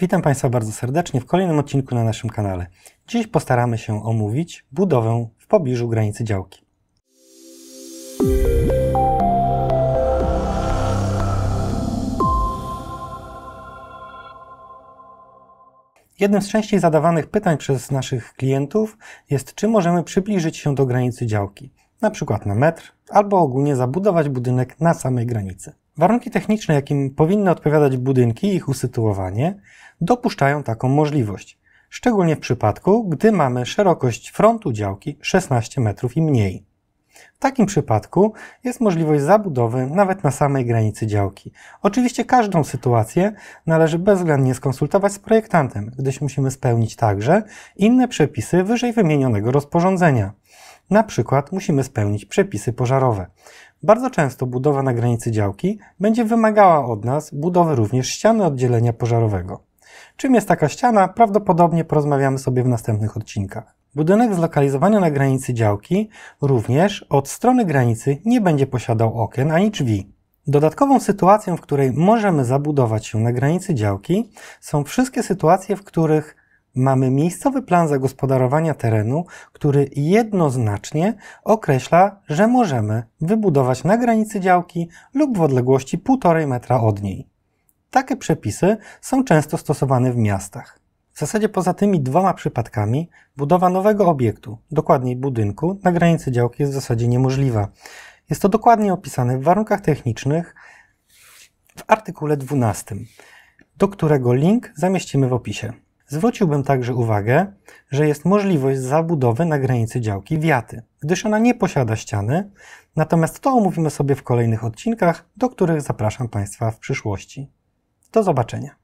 Witam Państwa bardzo serdecznie w kolejnym odcinku na naszym kanale. Dziś postaramy się omówić budowę w pobliżu granicy działki. Jednym z częściej zadawanych pytań przez naszych klientów jest, czy możemy przybliżyć się do granicy działki, na przykład na metr, albo ogólnie zabudować budynek na samej granicy. Warunki techniczne, jakim powinny odpowiadać budynki i ich usytuowanie, dopuszczają taką możliwość, szczególnie w przypadku, gdy mamy szerokość frontu działki 16 metrów i mniej. W takim przypadku jest możliwość zabudowy nawet na samej granicy działki. Oczywiście każdą sytuację należy bezwzględnie skonsultować z projektantem, gdyż musimy spełnić także inne przepisy wyżej wymienionego rozporządzenia. Na przykład musimy spełnić przepisy pożarowe. Bardzo często budowa na granicy działki będzie wymagała od nas budowy również ściany oddzielenia pożarowego. Czym jest taka ściana, prawdopodobnie porozmawiamy sobie w następnych odcinkach. Budynek zlokalizowany na granicy działki również od strony granicy nie będzie posiadał okien ani drzwi. Dodatkową sytuacją, w której możemy zabudować się na granicy działki, są wszystkie sytuacje, w których Mamy miejscowy plan zagospodarowania terenu, który jednoznacznie określa, że możemy wybudować na granicy działki lub w odległości 1,5 metra od niej. Takie przepisy są często stosowane w miastach. W zasadzie poza tymi dwoma przypadkami budowa nowego obiektu, dokładniej budynku, na granicy działki jest w zasadzie niemożliwa. Jest to dokładnie opisane w warunkach technicznych w artykule 12, do którego link zamieścimy w opisie. Zwróciłbym także uwagę, że jest możliwość zabudowy na granicy działki wiaty, gdyż ona nie posiada ściany, natomiast to omówimy sobie w kolejnych odcinkach, do których zapraszam Państwa w przyszłości. Do zobaczenia.